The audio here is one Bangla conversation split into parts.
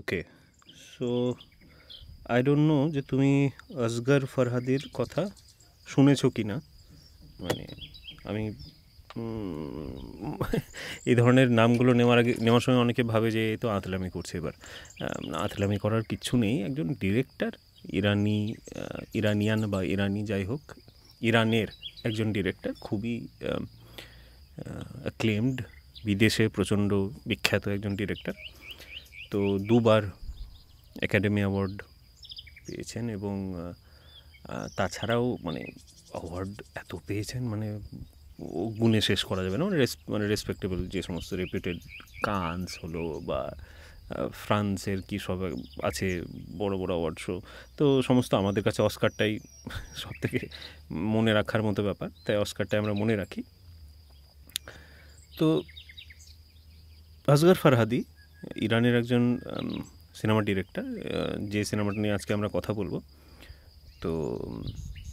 Okay so I don't know যে তুমি আজগর ফরহাদের কথা শুনেছো কি না মানে আমি এই ধরনের নামগুলো নেওয়ার আগে নেওয়ার সময় অনেকে ভাবে যে তো আঁতলামি করছে এবার আঁতলামি করার কিচ্ছু নেই একজন ডিরেক্টর ইরানি ইরানিয়ান বা ইরানি যাই হোক ইরানের একজন ডিরেক্টর খুবই ক্লেমড বিদেশে প্রচণ্ড বিখ্যাত একজন ডিরেক্টর তো দুবার একাডেমি অ্যাওয়ার্ড পেয়েছেন এবং তাছাড়াও মানে অ্যাওয়ার্ড এত পেয়েছেন মানে গুণে শেষ করা যাবে না মানে রেসপেক্টেবল মানে যে সমস্ত রেপুটেড কানস হলো বা ফ্রান্সের কি সব আছে বড় বড় অ্যাওয়ার্ড শো তো সমস্ত আমাদের কাছে অস্কারটাই সব থেকে মনে রাখার মতো ব্যাপার তাই অস্কারটাই আমরা মনে রাখি তো আসগর ফারহাদি ইরানের একজন সিনেমা ডিরেক্টর যে সিনেমাটা নিয়ে আজকে আমরা কথা বলবো তো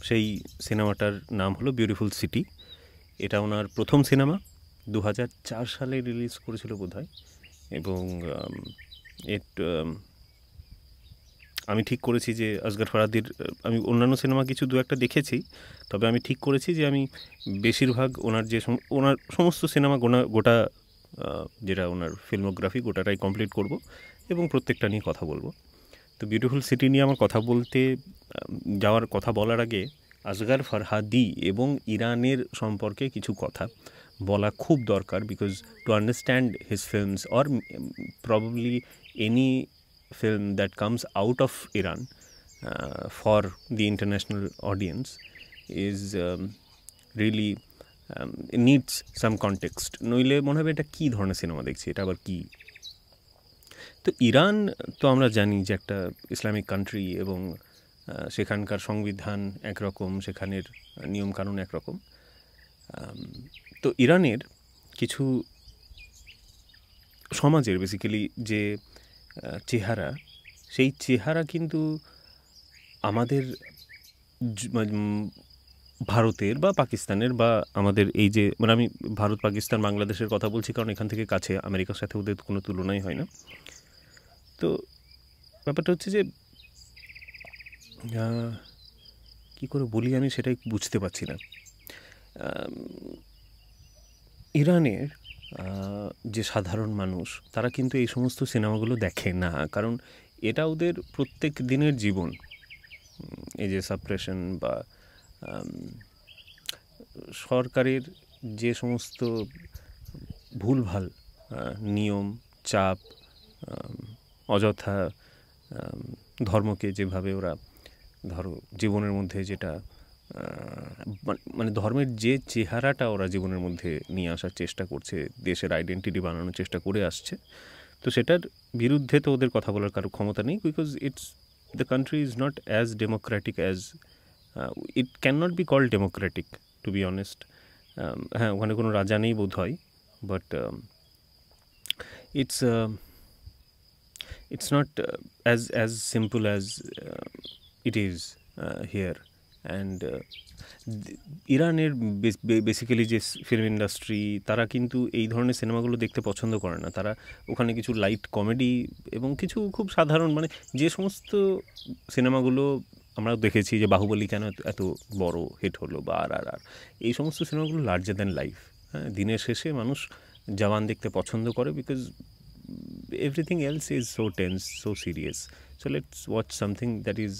সেই সিনেমাটার নাম হলো বিউটিফুল সিটি এটা ওনার প্রথম সিনেমা দু সালে রিলিজ করেছিল বোধ এবং এট আমি ঠিক করেছি যে আজগর ফারাদির আমি অন্যান্য সিনেমা কিছু দু একটা দেখেছি তবে আমি ঠিক করেছি যে আমি বেশিরভাগ ওনার যে ওনার সমস্ত সিনেমা গোনা গোটা যেটা ওনার ফিল্মোগ্রাফি গোটাটাই কমপ্লিট করব এবং প্রত্যেকটা নিয়ে কথা বলবো তো বিউটিফুল সিটি নিয়ে আমার কথা বলতে যাওয়ার কথা বলার আগে আজগার ফারহাদি এবং ইরানের সম্পর্কে কিছু কথা বলা খুব দরকার because to understand his films or probably any film that comes out of Iran for the international audience is really needs some context নইলে মনে হবে এটা কী ধরনের সিনেমা দেখছি এটা আবার কী তো ইরান তো আমরা জানি যে একটা ইসলামিক কান্ট্রি এবং সেখানকার সংবিধান একরকম সেখানের নিয়মকানুন একরকম তো ইরানের কিছু সমাজের বেসিক্যালি যে চেহারা সেই চেহারা কিন্তু আমাদের মানে ভারতের বা পাকিস্তানের বা আমাদের এই যে মানে আমি ভারত পাকিস্তান বাংলাদেশের কথা বলছি কারণ এখান থেকে কাছে আমেরিকার সাথে ওদের কোনো তুলনাই হয় না তো ব্যাপারটা হচ্ছে যে কি করে বলি আমি সেটাই বুঝতে পারছি না ইরানের যে সাধারণ মানুষ তারা কিন্তু এই সমস্ত সিনেমাগুলো দেখে না কারণ এটা ওদের প্রত্যেক দিনের জীবন এই যে সাপ্রেশন বা সরকারের যে সমস্ত ভুলভাল নিয়ম চাপ অযথা ধর্মকে যেভাবে ওরা ধরো জীবনের মধ্যে যেটা মানে, মানে ধর্মের যে চেহারাটা ওরা জীবনের মধ্যে নিয়ে আসার চেষ্টা করছে দেশের আইডেন্টিটি বানানোর চেষ্টা করে আসছে তো সেটার বিরুদ্ধে তো ওদের কথা বলার কারো ক্ষমতা নেই because it's the country is not as democratic as it can not be call democratic to be honest হ্যাঁ ওখানে কোনো রাজা নেই বোধ হয় but it's it's not as as simple as it is here and ইরানের বেসিক্যালি যে ফিল্ম ইন্ডাস্ট্রি তারা কিন্তু এই ধরনের সিনেমাগুলো দেখতে পছন্দ করে না তারা ওখানে কিছু লাইট কমেডি এবং কিছু খুব সাধারণ মানে যে সমস্ত সিনেমাগুলো আমরাও দেখেছি যে বাহুবলী কেন এত বড় হিট হলো বা আর আর আর এই সমস্ত সিনেমাগুলো লার্জার দ্যান লাইফ হ্যাঁ দিনের শেষে মানুষ জওয়ান দেখতে পছন্দ করে because everything else is so tense so serious so let's watch something that is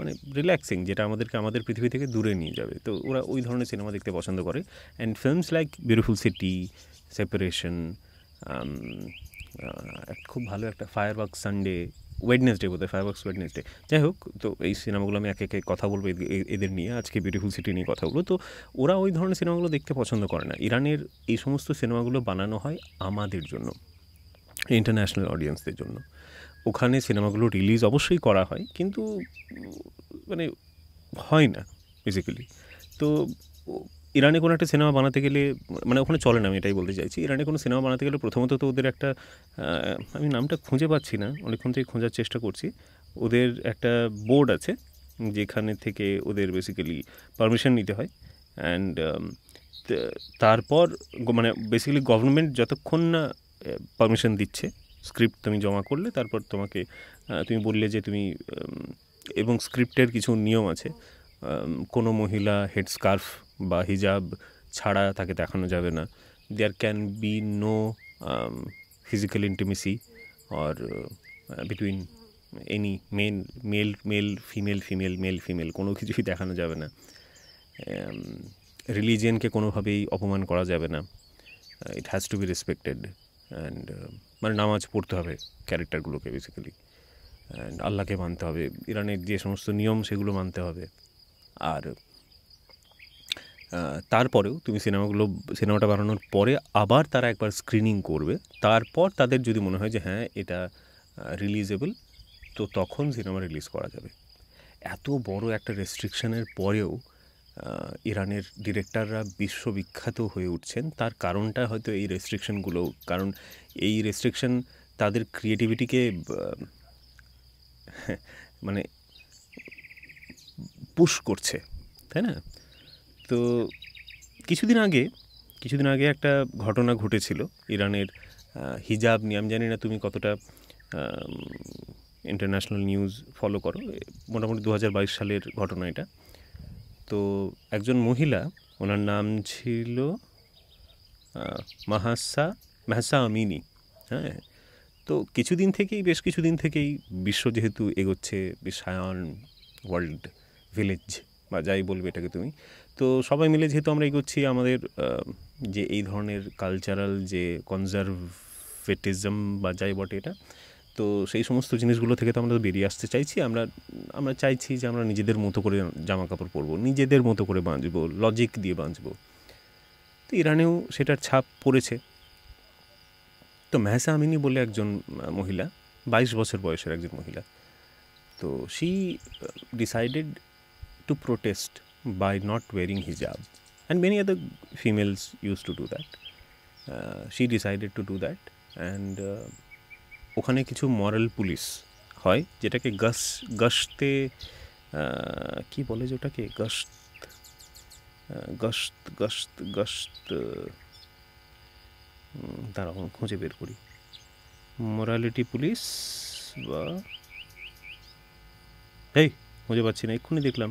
মানে রিল্যাক্সিং যেটা আমাদেরকে আমাদের পৃথিবী থেকে দূরে নিয়ে যাবে তো ওরা ওই ধরনের সিনেমা দেখতে পছন্দ করে and films like Beautiful City Separation খুব ভালো একটা ওয়ার্ক সানডে ওয়েডনেসডে বোধ হয় ফায়ারবক্স ওয়েডনেসডে যাই হোক তো এই সিনেমাগুলো আমি এক একে কথা বলবো এদের নিয়ে আজকে বিউটিফুল সিটি নিয়ে কথা বলবো তো ওরা ওই ধরনের সিনেমাগুলো দেখতে পছন্দ করে না ইরানের এই সমস্ত সিনেমাগুলো বানানো হয় আমাদের জন্য ইন্টারন্যাশনাল অডিয়েন্সদের জন্য ওখানে সিনেমাগুলো রিলিজ অবশ্যই করা হয় কিন্তু মানে হয় না বেসিক্যালি তো ইরানে কোনো একটা সিনেমা বানাতে গেলে মানে ওখানে চলে না আমি এটাই বলতে চাইছি ইরানে কোনো সিনেমা বানাতে গেলে প্রথমত তো ওদের একটা আমি নামটা খুঁজে পাচ্ছি না অনেকক্ষণ থেকে খোঁজার চেষ্টা করছি ওদের একটা বোর্ড আছে যেখানে থেকে ওদের বেসিক্যালি পারমিশন নিতে হয় অ্যান্ড um, তারপর মানে বেসিক্যালি গভর্নমেন্ট যতক্ষণ না পারমিশন দিচ্ছে স্ক্রিপ্ট তুমি জমা করলে তারপর তোমাকে তুমি বললে যে তুমি এবং স্ক্রিপ্টের কিছু নিয়ম আছে কোনো মহিলা হেড স্কার্ফ বা হিজাব ছাড়া তাকে দেখানো যাবে না there can be no physical intimacy or between any male male male female female male female কোনো কিছুই দেখানো যাবে না রিলিজিয়ানকে um, কোনোভাবেই অপমান করা যাবে না it has to be respected and মানে নামাজ পড়তে হবে ক্যারেক্টারগুলোকে বেসিক্যালি অ্যান্ড আল্লাহকে মানতে হবে ইরানের যে সমস্ত নিয়ম সেগুলো মানতে হবে আর তারপরেও তুমি সিনেমাগুলো সিনেমাটা বানানোর পরে আবার তারা একবার স্ক্রিনিং করবে তারপর তাদের যদি মনে হয় যে হ্যাঁ এটা রিলিজেবল তো তখন সিনেমা রিলিজ করা যাবে এত বড় একটা রেস্ট্রিকশনের পরেও ইরানের ডিরেক্টররা বিশ্ববিখ্যাত হয়ে উঠছেন তার কারণটা হয়তো এই রেস্ট্রিকশনগুলো কারণ এই রেস্ট্রিকশন তাদের ক্রিয়েটিভিটিকে মানে পুশ করছে তাই না তো কিছুদিন আগে কিছুদিন আগে একটা ঘটনা ঘটেছিল ইরানের হিজাব নিয়ে আমি জানি না তুমি কতটা ইন্টারন্যাশনাল নিউজ ফলো করো মোটামুটি দু সালের ঘটনা এটা তো একজন মহিলা ওনার নাম ছিল মাহাসা মেহসা আমিনী হ্যাঁ তো কিছুদিন থেকেই বেশ কিছুদিন থেকেই বিশ্ব যেহেতু এগোচ্ছে বিশ্বায়ন ওয়ার্ল্ড ভিলেজ বা যাই বলবে এটাকে তুমি তো সবাই মিলে যেহেতু আমরা এগোচ্ছি আমাদের যে এই ধরনের কালচারাল যে কনজারভেটিজম বা যাই বটে এটা তো সেই সমস্ত জিনিসগুলো থেকে তো আমরা বেরিয়ে আসতে চাইছি আমরা আমরা চাইছি যে আমরা নিজেদের মতো করে জামা কাপড় পরবো নিজেদের মতো করে বাঁচবো লজিক দিয়ে বাঁচবো তো ইরানেও সেটার ছাপ পড়েছে তো মেহসা আমিনী বলে একজন মহিলা বাইশ বছর বয়সের একজন মহিলা তো she decided uh, to protest by not wearing hijab. And many other females used to do that. Uh, she decided to do that. And ওখানে কিছু মরাল পুলিশ হয় যেটাকে গাস গাসতে কি বলে যে ওটাকে গাস্ত গাস্ত গাস্ত গাস্ত দাঁড়াও খুঁজে বের করি মোরালিটি পুলিশ বা এই খুঁজে পাচ্ছি না এক্ষুনি দেখলাম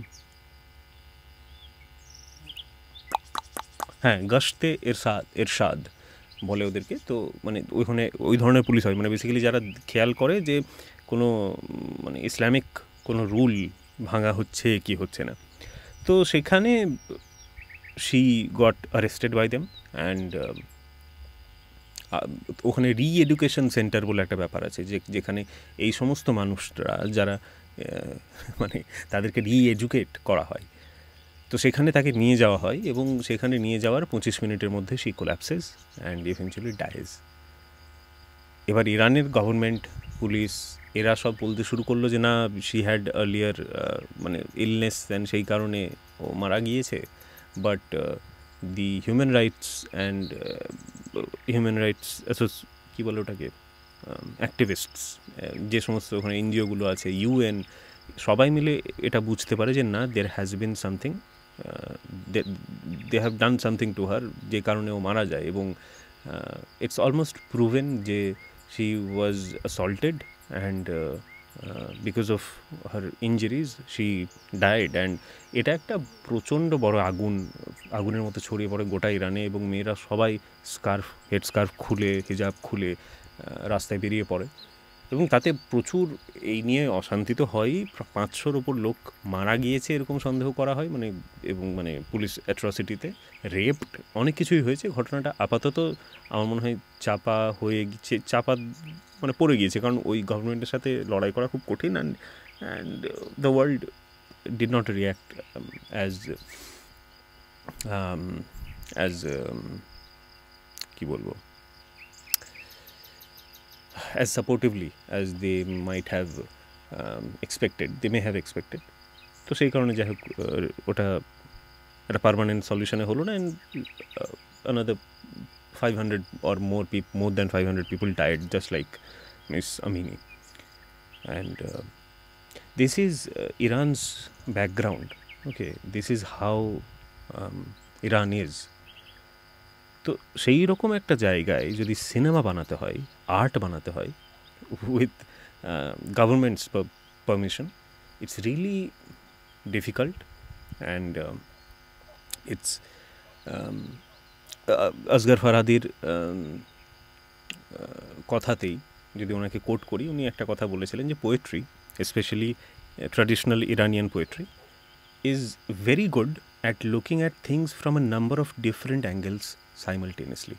হ্যাঁ গশতে এরশাদ এরশাদ বলে ওদেরকে তো মানে ওইখানে ওই ধরনের পুলিশ হয় মানে বেসিক্যালি যারা খেয়াল করে যে কোনো মানে ইসলামিক কোনো রুল ভাঙা হচ্ছে কি হচ্ছে না তো সেখানে she got arrested by them and ওখানে রি এডুকেশন সেন্টার বলে একটা ব্যাপার আছে যে যেখানে এই সমস্ত মানুষরা যারা মানে তাদেরকে রি এডুকেট করা হয় তো সেখানে তাকে নিয়ে যাওয়া হয় এবং সেখানে নিয়ে যাওয়ার পঁচিশ মিনিটের মধ্যে সে কোল্যাপসেস অ্যান্ড ইভেনচুয়ালি ডায়েজ এবার ইরানের গভর্নমেন্ট পুলিশ এরা সব বলতে শুরু করলো যে না শি হ্যাড আর্লিয়ার মানে ইলনেস অ্যান্ড সেই কারণে ও মারা গিয়েছে but the human rights and human rights association কী বলে ওটাকে অ্যাক্টিভিস্টস um, uh, যে সমস্ত ওখানে এনজিওগুলো আছে ইউএন সবাই মিলে এটা বুঝতে পারে যে না there has been something they have done something to her যে কারণে ও মারা যায় এবং ইটস অলমোস্ট প্রুভেন যে she was assaulted and because of her injuries she died and এটা একটা প্রচণ্ড বড় আগুন আগুনের মতো ছড়িয়ে পড়ে গোটা ইরানে এবং মেয়েরা সবাই স্কার্ফ হেড স্কার্ফ খুলে হিজাব খুলে uh, রাস্তায় বেরিয়ে পড়ে এবং তাতে প্রচুর এই নিয়ে অশান্তি তো হয়ই পাঁচশোর ওপর লোক মারা গিয়েছে এরকম সন্দেহ করা হয় মানে এবং মানে পুলিশ অ্যাট্রসিটিতে রেপ অনেক কিছুই হয়েছে ঘটনাটা আপাতত আমার মনে হয় চাপা হয়ে গিয়েছে চাপা মানে পড়ে গিয়েছে কারণ ওই গভর্নমেন্টের সাথে লড়াই করা খুব কঠিন and and the world did not react as as কী বলবো as supportively as they might have um, expected they may have expected তো সেই কারণে যাই হোক ওটা একটা পারমানেন্ট সলিউশনে হলো না and another five hundred or more people more than five hundred people died just like Miss Amini and this is uh, Iran's background. Okay, this is how um, Iran is. তো সেই রকম একটা জায়গায় যদি সিনেমা বানাতে হয় আর্ট বানাতে হয় with government's permission it's really difficult and it's Asghar ফারাদির কথাতেই যদি ওনাকে কোট করি উনি একটা কথা বলেছিলেন যে poetry specially traditional Iranian poetry is very good at looking at things from a number of different angles simultaneously.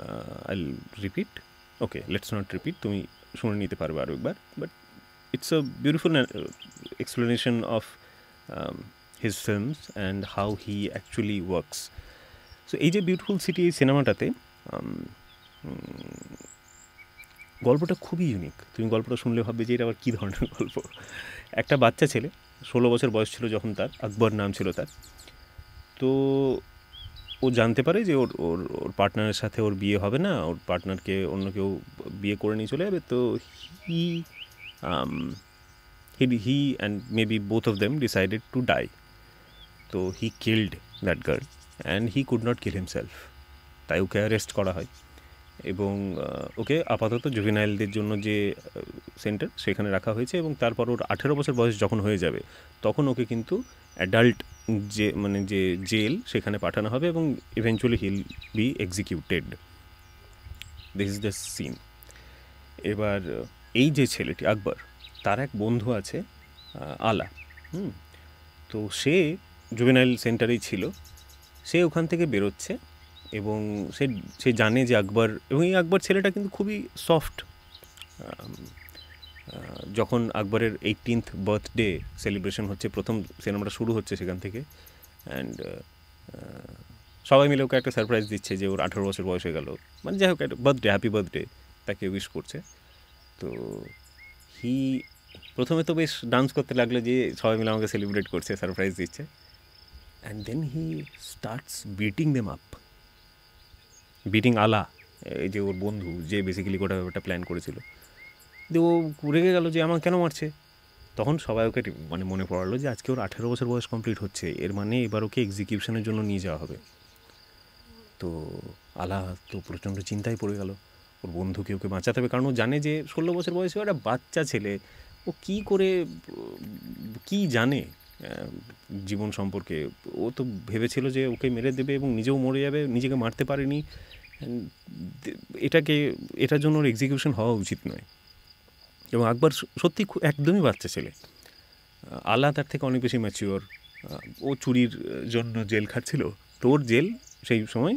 Uh, I'll repeat. Okay, let's not repeat. তুমি শুনে নিতে পারবে আরও একবার but it's a beautiful explanation of his films and how he actually works so এই যে বিউটিফুল সিটি এই সিনেমাটাতে um, গল্পটা খুবই ইউনিক তুমি গল্পটা শুনলে ভাববে যে এটা আবার কী ধরনের গল্প একটা বাচ্চা ছেলে ষোলো বছর বয়স ছিল যখন তার আকবর নাম ছিল তার তো ও জানতে পারে যে ওর ওর ওর পার্টনারের সাথে ওর বিয়ে হবে না ওর পার্টনারকে অন্য কেউ বিয়ে করে নিয়ে চলে যাবে তো he he he and maybe both of them decided to die তো he killed that girl and he could not kill himself তাই ওকে অ্যারেস্ট করা হয় এবং ওকে আপাতত জুভিনাইলদের জন্য যে সেন্টার সেখানে রাখা হয়েছে এবং তারপর ওর আঠেরো বছর বয়স যখন হয়ে যাবে তখন ওকে কিন্তু অ্যাডাল্ট যে মানে যে জেল সেখানে পাঠানো হবে এবং eventually he'll be executed this is the scene এবার এই যে ছেলেটি আকবর তার এক বন্ধু আছে আলা হুম তো সে জুবেনাইল সেন্টারেই ছিল সে ওখান থেকে বেরোচ্ছে এবং সে সে জানে যে আকবর এবং এই আকবর ছেলেটা কিন্তু খুবই সফট যখন আকবরের এইটিনথ বার্থডে সেলিব্রেশন হচ্ছে প্রথম সিনেমাটা শুরু হচ্ছে সেখান থেকে অ্যান্ড সবাই মিলে ওকে একটা সারপ্রাইজ দিচ্ছে যে ওর আঠারো বছর বয়স হয়ে গেল মানে যাই হোক একটা বার্থডে হ্যাপি বার্থডে তাকে উইশ করছে তো হি প্রথমে তো বেশ ডান্স করতে লাগলো যে সবাই মিলে আমাকে সেলিব্রেট করছে সারপ্রাইজ দিচ্ছে and then he starts beating them up beating Ala এই যে ওর বন্ধু যে বেসিক্যালি গোটা ব্যাপারটা প্ল্যান করেছিল দিয়ে ও রেগে গেল যে আমার কেন মারছে তখন সবাই ওকে মানে মনে পড়ালো যে আজকে ওর আঠেরো বছর বয়স কমপ্লিট হচ্ছে এর মানে এবার ওকে এক্সিকিউশনের জন্য নিয়ে যাওয়া হবে তো আলা তো প্রচণ্ড চিন্তায় পড়ে গেল ওর বন্ধুকে ওকে বাঁচাতে হবে কারণ ও জানে যে ষোলো বছর বয়সে একটা বাচ্চা ছেলে ও কি করে কি জানে জীবন সম্পর্কে ও তো ভেবেছিল যে ওকে মেরে দেবে এবং নিজেও মরে যাবে নিজেকে মারতে পারেনি এটাকে এটার জন্য ওর এক্সিকিউশন হওয়া উচিত নয় এবং আকবর সত্যি একদমই বাচ্চা ছেলে আল্লাহ তার থেকে অনেক বেশি ম্যাচিওর ও চুরির জন্য জেল খাচ্ছিল তোর জেল সেই সময়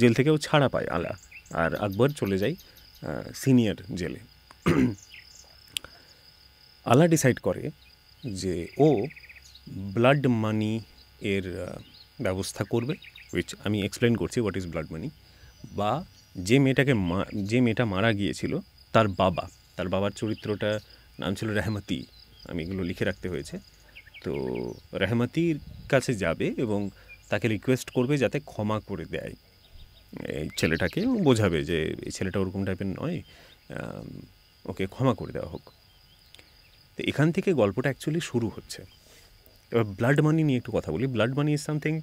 জেল থেকে ও ছাড়া পায় আলা আর আকবর চলে যায় সিনিয়র জেলে আলা ডিসাইড করে যে ও ব্লাড মানি এর ব্যবস্থা করবে উইচ আমি এক্সপ্লেন করছি হোয়াট ইজ ব্লাড মানি বা যে মেয়েটাকে যে মেয়েটা মারা গিয়েছিল তার বাবা তার বাবার চরিত্রটা নাম ছিল রেহমতি আমি এগুলো লিখে রাখতে হয়েছে তো রেহমতির কাছে যাবে এবং তাকে রিকোয়েস্ট করবে যাতে ক্ষমা করে দেয় এই ছেলেটাকে বোঝাবে যে এই ছেলেটা ওরকম টাইপের নয় ওকে ক্ষমা করে দেওয়া হোক তো এখান থেকে গল্পটা অ্যাকচুয়ালি শুরু হচ্ছে এবার ব্লাড মানি নিয়ে একটু কথা বলি ব্লাড মানি ইজ সামথিং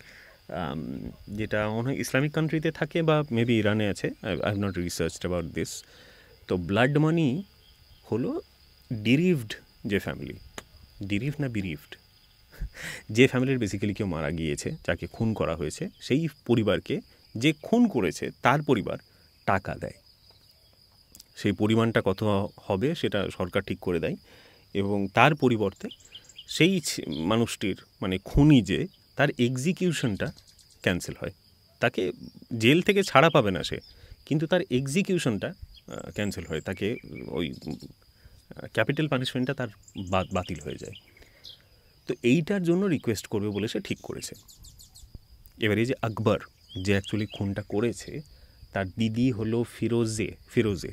যেটা মনে হয় ইসলামিক কান্ট্রিতে থাকে বা মেবি ইরানে আছে I have not research about this তো ব্লাড মানি হলো ডিরিভড যে ফ্যামিলি ডিরিভ না বিরিভড যে ফ্যামিলির বেসিক্যালি কেউ মারা গিয়েছে যাকে খুন করা হয়েছে সেই পরিবারকে যে খুন করেছে তার পরিবার টাকা দেয় সেই পরিমাণটা কত হবে সেটা সরকার ঠিক করে দেয় এবং তার পরিবর্তে সেই মানুষটির মানে খুনি যে তার এক্সিকিউশনটা ক্যান্সেল হয় তাকে জেল থেকে ছাড়া পাবে না সে কিন্তু তার এক্সিকিউশনটা ক্যান্সেল হয় তাকে ওই ক্যাপিটাল পানিশমেন্টটা তার বাতিল হয়ে যায় তো এইটার জন্য রিকোয়েস্ট করবে বলে সে ঠিক করেছে এবার এই যে আকবর যে অ্যাকচুয়ালি খুনটা করেছে তার দিদি হলো ফিরোজে ফিরোজে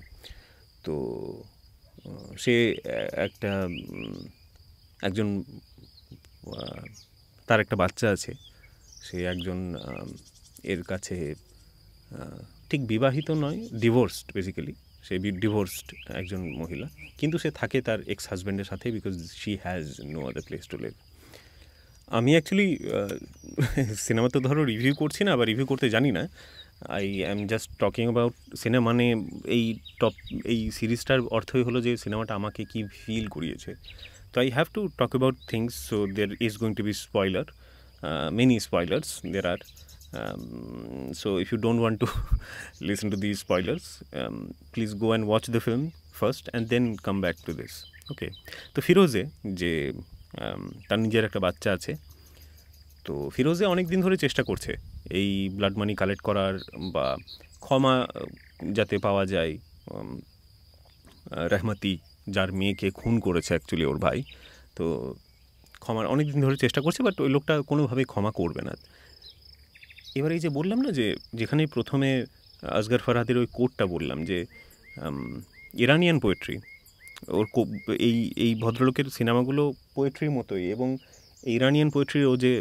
তো সে একটা একজন তার একটা বাচ্চা আছে সে একজন এর কাছে ঠিক বিবাহিত নয় ডিভোর্সড বেসিক্যালি সে ডিভোর্সড একজন মহিলা কিন্তু সে থাকে তার এক্স হাজব্যান্ডের সাথে because she has no other place to live আমি অ্যাকচুয়ালি সিনেমা তো ধরো রিভিউ করছি না বা রিভিউ করতে জানি না I am just talking about cinema মানে এই টপ এই সিরিজটার অর্থই হলো যে সিনেমাটা আমাকে কি ফিল করিয়েছে তো I have to talk about things so there is going to be spoiler many spoilers there are Um, so if you don't want to listen to these spoilers, um, please go and watch the film first and then come back to this. Okay তো ফিরোজে যে um, তার নিজের একটা বাচ্চা আছে তো ফিরোজে অনেক দিন ধরে চেষ্টা করছে এই ব্লাড মানি কালেক্ট করার বা ক্ষমা যাতে পাওয়া যায় রেহমাতি যার মেয়েকে খুন করেছে অ্যাকচুয়ালি ওর ভাই তো ক্ষমার অনেক দিন ধরে চেষ্টা করছে বাট ওই লোকটা কোনোভাবে ক্ষমা করবে না এবার এই যে বললাম না যে যেখানে প্রথমে আসগার ফারহাদের ওই কোটটা বললাম যে ইরানিয়ান পোয়েট্রি ওর এই এই ভদ্রলোকের সিনেমাগুলো পোয়েট্রির মতোই এবং ইরানিয়ান পোয়েট্রির ও যে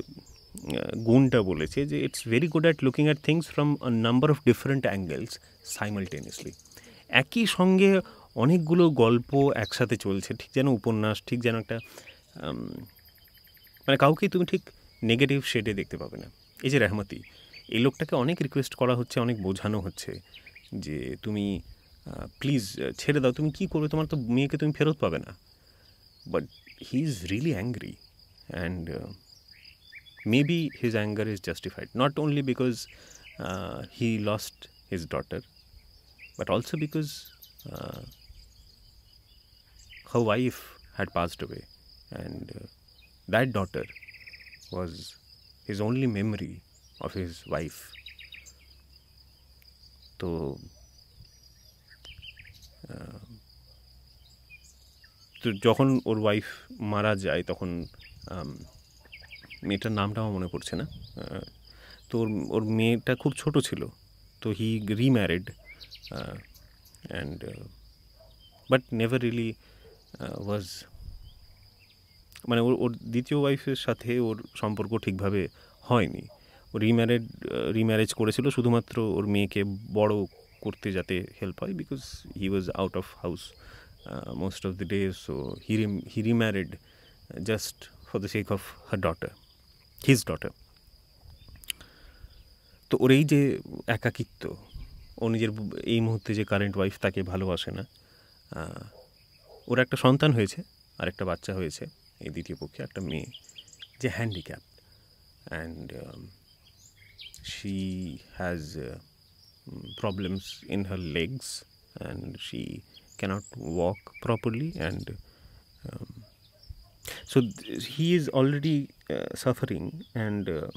গুণটা বলেছে যে it's very good at looking at things from a number of different angles simultaneously একই সঙ্গে অনেকগুলো গল্প একসাথে চলছে ঠিক যেন উপন্যাস ঠিক যেন একটা মানে কাউকেই তুমি ঠিক নেগেটিভ শেডে দেখতে পাবে না এই যে রেহমতি এই লোকটাকে অনেক রিকোয়েস্ট করা হচ্ছে অনেক বোঝানো হচ্ছে যে তুমি প্লিজ ছেড়ে দাও তুমি কি করবে তোমার তো মেয়েকে তুমি ফেরত পাবে না but he is really angry and maybe his anger is justified not only because he lost his daughter but also because uh, her wife had passed away and uh, that daughter was his only memory of his wife. তো uh, তো যখন ওর ওয়াইফ মারা যায় তখন um, মেয়েটার নামটা আমার মনে পড়ছে না তো ওর ওর মেয়েটা খুব ছোট ছিল তো he remarried and but never really was মানে ওর ওর দ্বিতীয় ওয়াইফের সাথে ওর সম্পর্ক ঠিকভাবে হয়নি রিম্যারেড রিম্যারেজ uh, করেছিল শুধুমাত্র ওর মেয়েকে বড় করতে যাতে হেল্প হয় because he was out of house most of the day so he rem he remarried just for the sake of her daughter his daughter তো ওর এই যে একাকিত্ব ও নিজের এই মুহূর্তে যে কারেন্ট ওয়াইফ তাকে ভালোবাসে না ওর একটা সন্তান হয়েছে আর একটা বাচ্চা হয়েছে এই দ্বিতীয় পক্ষে একটা মেয়ে যে handicap and she has uh, problems in her legs and she cannot walk properly and um, so th- he is already uh, suffering and uh,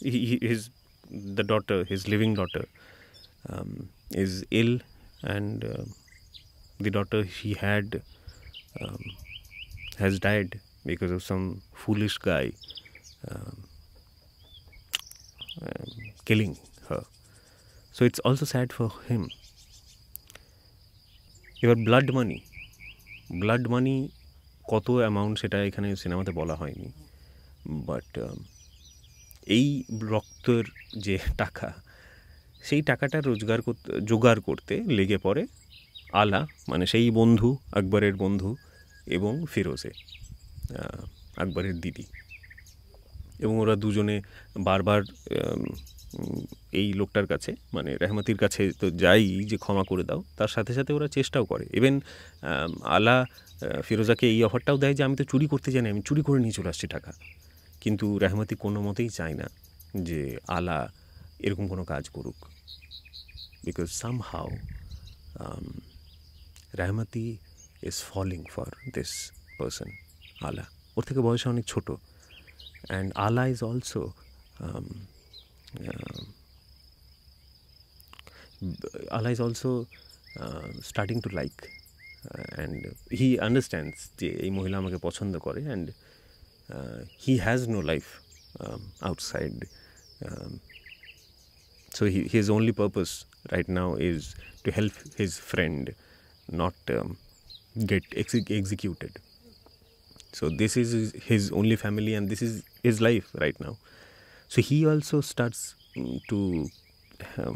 he, his the daughter his living daughter um, is ill and uh, the daughter he had um, has died because of some foolish guy um, killing her. So it's also sad for him. এবার ব্লাড মানি ব্লাড মানি কত অ্যামাউন্ট সেটা এখানে সিনেমাতে বলা হয়নি বাট um, এই রক্তের যে টাকা সেই টাকাটা রোজগার করতে জোগাড় করতে লেগে পড়ে আলা মানে সেই বন্ধু আকবরের বন্ধু এবং ফিরোজে আকবরের দিদি এবং ওরা দুজনে বারবার এই লোকটার কাছে মানে রেহমাতির কাছে তো যাই যে ক্ষমা করে দাও তার সাথে সাথে ওরা চেষ্টাও করে ইভেন আলা ফিরোজাকে এই অফারটাও দেয় যে আমি তো চুরি করতে জানি আমি চুরি করে নিয়ে চলে আসছি টাকা কিন্তু রেহমাতি কোনো মতেই চায় না যে আলা এরকম কোনো কাজ করুক because somehow Rahmati is falling for this person Ala ওর থেকে বয়স অনেক ছোট and Ala is also Allah is also uh, starting to like uh, and he understands যে এই মহিলা আমাকে পছন্দ করে and he has outside life outside so his only purpose right now is to help his friend not um, get ex executed. So, this is his only family and this is his life right now. So he also starts to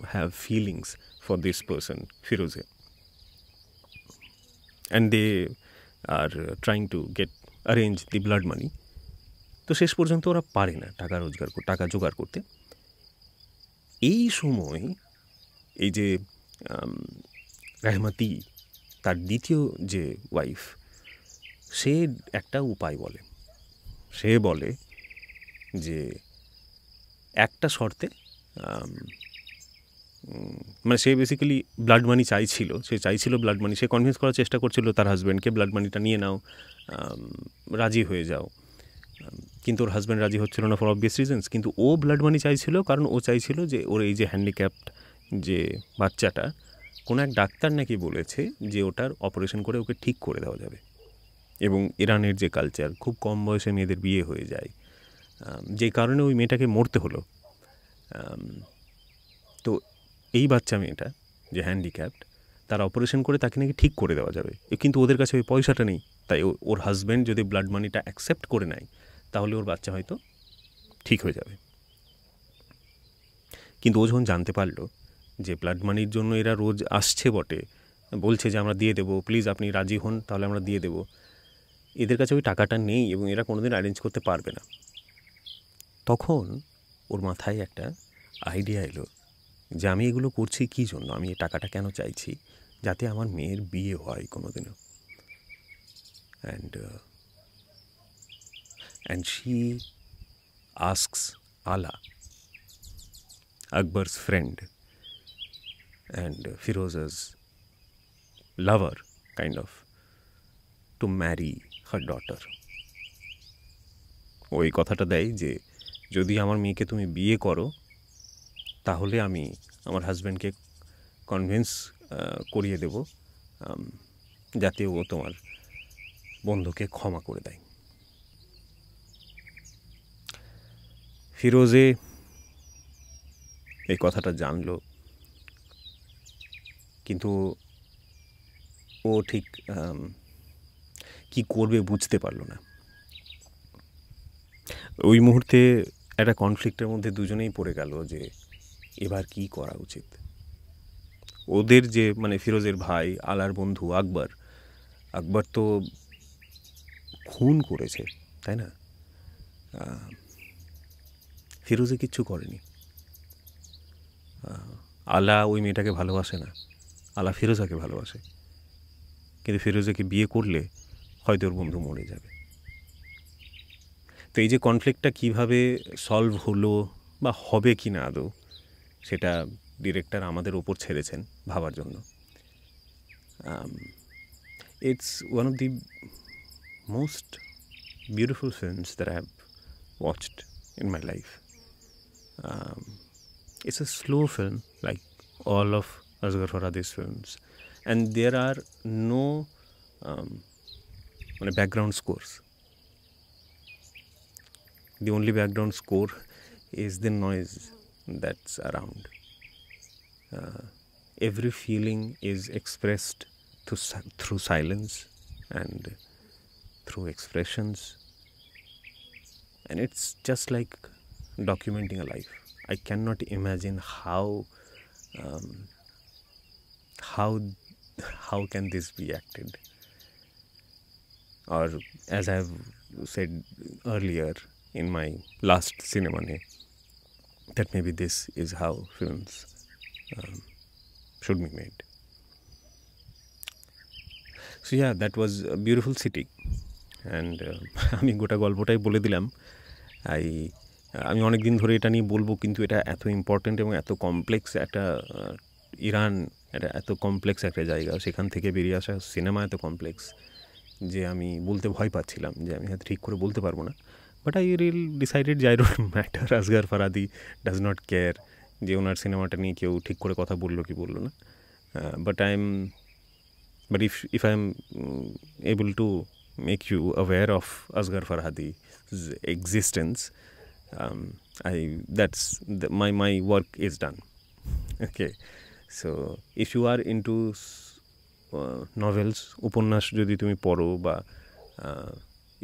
have feelings for this person, Firuze. And they are trying to get arrange the blood money. তো শেষ পর্যন্ত ওরা পারে না টাকা রোজগার টাকা জোগাড় করতে এই সময় এই যে রেহমাতি তার দ্বিতীয় যে ওয়াইফ সে একটা উপায় বলে সে বলে যে একটা শর্তে মানে সে বেসিক্যালি ব্লাড মানি চাইছিল সে চাইছিল ব্লাড মানি সে কনভিন্স করার চেষ্টা করছিল তার হাজব্যান্ডকে ব্লাড মানিটা নিয়ে নাও রাজি হয়ে যাও কিন্তু ওর হাজব্যান্ড রাজি হচ্ছিল না ফর অবভিয়াস রিজনস কিন্তু ও ব্লাড মানি চাইছিল কারণ ও চাইছিল যে ওর এই যে হ্যান্ডিক্যাপড যে বাচ্চাটা কোনো এক ডাক্তার নাকি বলেছে যে ওটার অপারেশন করে ওকে ঠিক করে দেওয়া যাবে এবং ইরানের যে কালচার খুব কম বয়সে মেয়েদের বিয়ে হয়ে যায় যে কারণে ওই মেয়েটাকে মরতে হলো তো এই বাচ্চা মেয়েটা যে হ্যান্ডিক্যাপড তারা অপারেশন করে তাকে নাকি ঠিক করে দেওয়া যাবে কিন্তু ওদের কাছে ওই পয়সাটা নেই তাই ওর হাজব্যান্ড যদি ব্লাড মানিটা অ্যাকসেপ্ট করে নেয় তাহলে ওর বাচ্চা হয়তো ঠিক হয়ে যাবে কিন্তু ও যখন জানতে পারলো যে ব্লাড মানির জন্য এরা রোজ আসছে বটে বলছে যে আমরা দিয়ে দেবো প্লিজ আপনি রাজি হন তাহলে আমরা দিয়ে দেবো এদের কাছে ওই টাকাটা নেই এবং এরা কোনোদিন অ্যারেঞ্জ করতে পারবে না তখন ওর মাথায় একটা আইডিয়া এলো যে আমি এগুলো করছি কী জন্য আমি এই টাকাটা কেন চাইছি যাতে আমার মেয়ের বিয়ে হয় কোনো দিনও and and she asks Ala Akbar's friend and Firouzeh's lover kind of to marry her daughter ওই কথাটা দেয় যে যদি আমার মেয়েকে তুমি বিয়ে করো তাহলে আমি আমার হাজব্যান্ডকে কনভিন্স করিয়ে দেব যাতে ও তোমার বন্ধুকে ক্ষমা করে দেয় ফিরোজে এই কথাটা জানল কিন্তু ও ঠিক কি করবে বুঝতে পারল না ওই মুহূর্তে একটা কনফ্লিক্টের মধ্যে দুজনেই পড়ে গেল যে এবার কি করা উচিত ওদের যে মানে ফিরোজের ভাই আলার বন্ধু আকবর আকবর তো খুন করেছে তাই না ফিরোজে কিচ্ছু করেনি আলা ওই মেয়েটাকে ভালোবাসে না আলা ফিরোজাকে ভালোবাসে কিন্তু ফিরোজাকে বিয়ে করলে হয়তো ওর বন্ধু মরে যাবে তো এই যে কনফ্লিক্টটা কিভাবে সলভ হলো বা হবে কি না আদৌ সেটা ডিরেক্টর আমাদের ওপর ছেড়েছেন ভাবার জন্য it's one of the most beautiful films that I have watched in my life. Um, it's a slow film, like all of Asghar Farhadi's films, and there are no um, background scores. The only background score is the noise that's around. Uh, every feeling is expressed through, through silence and through expressions. And it's just like documenting a life. I cannot imagine how um, how how can this be acted or as I've said earlier in my last cinema ne, that maybe this is how films um, should be made. So yeah that was Beautiful City and আমি গোটা গল্পটাই বলে দিলাম আই আমি অনেক দিন ধরে এটা নিয়ে বলবো কিন্তু এটা এত ইম্পর্ট্যান্ট এবং এত কমপ্লেক্স একটা ইরান এটা এত কমপ্লেক্স একটা জায়গা সেখান থেকে বেরিয়ে আসা সিনেমা এত কমপ্লেক্স যে আমি বলতে ভয় পাচ্ছিলাম যে আমি হয়তো ঠিক করে বলতে পারবো না But I really decided যে I don't matter. Asghar Faradi does not care যে ওনার সিনেমাটা নিয়ে কেউ ঠিক করে কথা বললো কি বললো না but I am but if if I am able to make you aware of Asghar Farhadi existence I that's my my work is done okay so if you are into novels উপন্যাস যদি তুমি পড়ো বা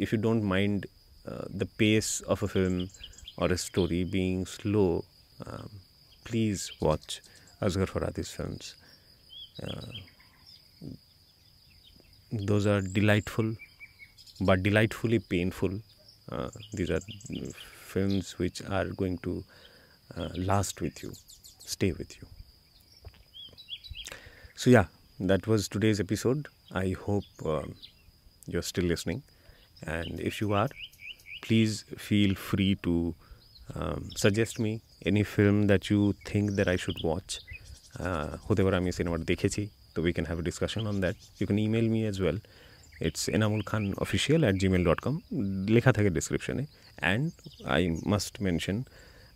if you don't mind Uh, the pace of a film or a story being slow, um, please watch Asghar Farhadi's films. Uh, those are delightful, but delightfully painful. Uh, these are films which are going to uh, last with you, stay with you. So, yeah, that was today's episode. I hope um, you're still listening. And if you are, please feel free to um, suggest me any film that you think that I should watch. Whatever I mean, so we can have a discussion on that. You can email me as well. It's enamulkhanofficial at gmail.com. Likha tha description. And I must mention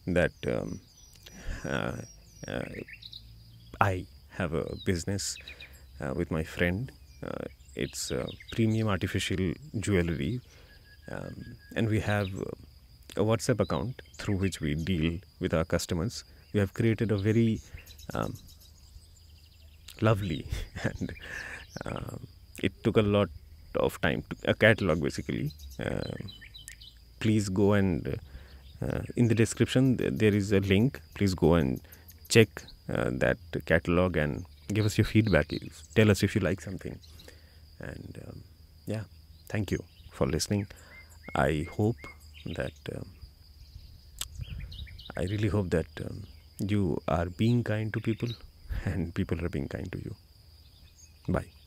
that um, uh, uh, I have a business uh, with my friend. it's premium artificial jewelry. Um, and we have uh, a WhatsApp account through which we deal with our customers. We have created a very um, lovely and uh, it took a lot of time to a catalog basically. Uh, please go and uh, in the description there is a link. Please go and check uh, that catalog and give us your feedback. Tell us if you like something. And um, yeah, thank you for listening. I hope that um, I really hope that um, you are being kind to people and people are being kind to you. Bye.